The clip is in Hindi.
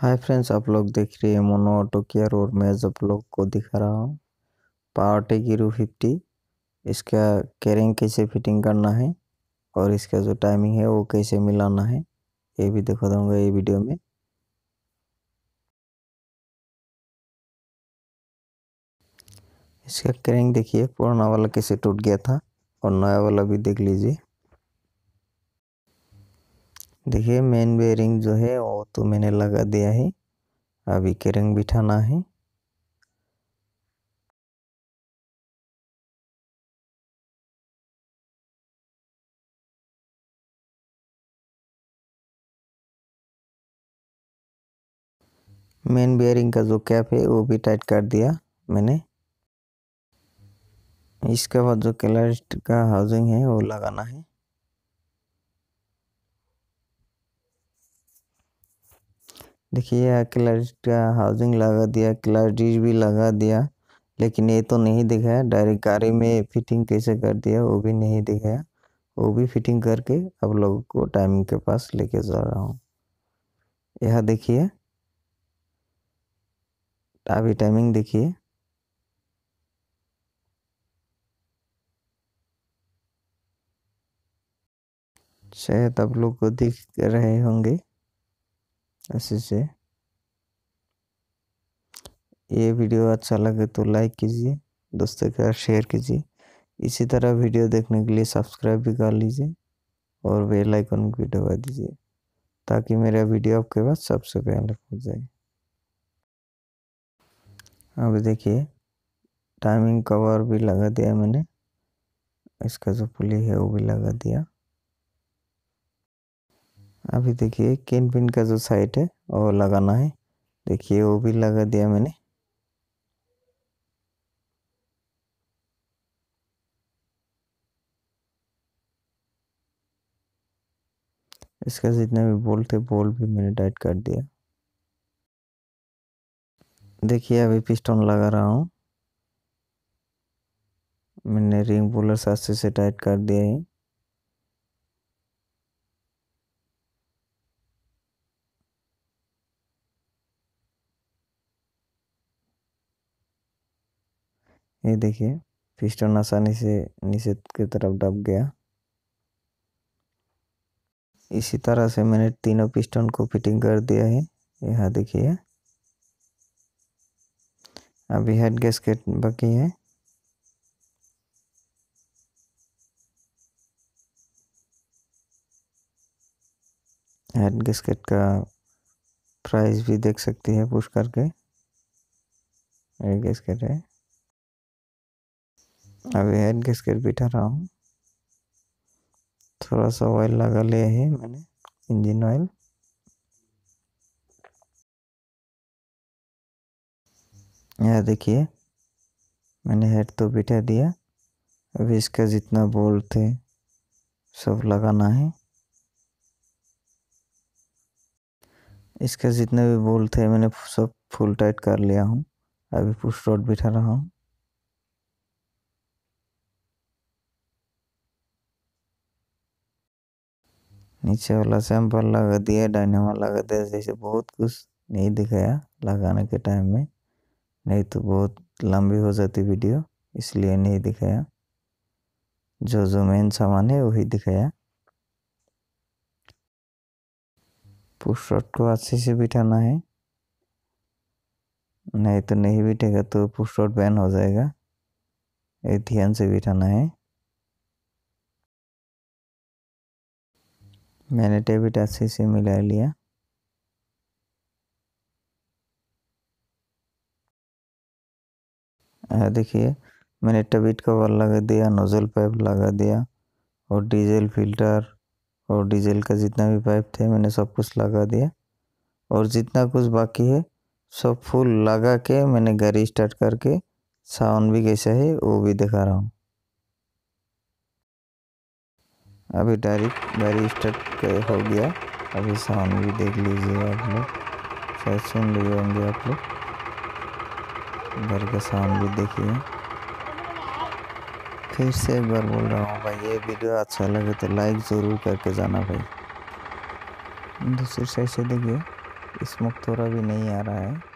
हाय फ्रेंड्स आप लोग देख रहे हैं मोनो ऑटो केयर और मैं जब लोग को दिखा रहा हूँ पावर टेक हीरो फिफ्टी इसका कैरिंग कैसे फिटिंग करना है और इसका जो टाइमिंग है वो कैसे मिलाना है ये भी दिखा दूँगा ये वीडियो में इसका कैरिंग देखिए पुराना वाला कैसे टूट गया था और नया वाला भी देख लीजिए देखिए मेन बेयरिंग जो है वो तो मैंने लगा दिया है अभी के रंग बिठाना है मेन बेयरिंग का जो कैप है वो भी टाइट कर दिया मैंने इसके बाद जो कलर का हाउसिंग है वो लगाना है देखिए क्लर का हाउसिंग लगा दिया क्लचिज भी लगा दिया लेकिन ये तो नहीं दिखाया डायरेक्ट गाड़ी में फिटिंग कैसे कर दिया वो भी नहीं दिखाया वो भी फिटिंग करके आप लोगों को टाइमिंग के पास लेके जा रहा हूँ यह देखिए अभी टाइमिंग देखिए शायद आप लोग को दिख रहे होंगे ऐसे से ये वीडियो अच्छा लगे तो लाइक कीजिए दोस्तों के साथ शेयर कीजिए इसी तरह वीडियो देखने के लिए सब्सक्राइब भी कर लीजिए और बेल आइकन भी दबा दीजिए ताकि मेरा वीडियो आपके पास सबसे पहले पहुंच जाए अब देखिए टाइमिंग कवर भी लगा दिया मैंने इसका जो पुली है वो भी लगा दिया अभी देखिए किन पिन का जो साइड है वो लगाना है देखिए वो भी लगा दिया मैंने इसका जितना भी बोल थे बोल भी मैंने टाइट कर दिया देखिए अभी पिस्टन लगा रहा हूँ मैंने रिंग बोलर साथ से टाइट कर दिया है ये देखिए पिस्टन आसानी से नीचे की तरफ दब गया इसी तरह से मैंने तीनों पिस्टन को फिटिंग कर दिया है यहाँ देखिए अभी हेड गैसकेट बाकी है हेड गैसकेट का प्राइस भी देख सकती है पुश करके हेड गैसकेट है अभी हेड घिस कर बिठा रहा हूँ थोड़ा सा ऑयल लगा लिया है मैंने इंजन ऑयल यह देखिए मैंने हेड तो बिठा दिया अभी इसका जितना बोल्ट थे सब लगाना है इसका जितना भी बोल्ट थे मैंने सब फुल टाइट कर लिया हूँ अभी पुश रोड बिठा रहा हूँ नीचे वाला सैंपल लगा दिया डायनामा लगा दिया जैसे बहुत कुछ नहीं दिखाया लगाने के टाइम में नहीं तो बहुत लंबी हो जाती वीडियो इसलिए नहीं दिखाया जो जो मेन सामान है वही दिखाया पुश रॉड को अच्छे से बिठाना है नहीं तो नहीं बिठेगा तो पुश रॉड बैन हो जाएगा ये ध्यान से बिठाना है मैंने डेबिट अस्सी से मिला लिया देखिए मैंने टबिट कवर लगा दिया नोजल पाइप लगा दिया और डीजल फिल्टर और डीजल का जितना भी पाइप थे मैंने सब कुछ लगा दिया और जितना कुछ बाकी है सब फुल लगा के मैंने गाड़ी स्टार्ट करके साउंड भी कैसा है वो भी दिखा रहा हूँ अभी डायरेक्ट डायरी स्टार्ट हो गया अभी साउंड भी देख लीजिए आप लोग शायद सुन लिए होंगे आप लोग घर का साउंड भी देखिए फिर से एक बार बोल रहा हूँ भाई ये वीडियो अच्छा लगे तो लाइक ज़रूर करके जाना भाई दूसरी साइड से देखिए स्मोक थोड़ा भी नहीं आ रहा है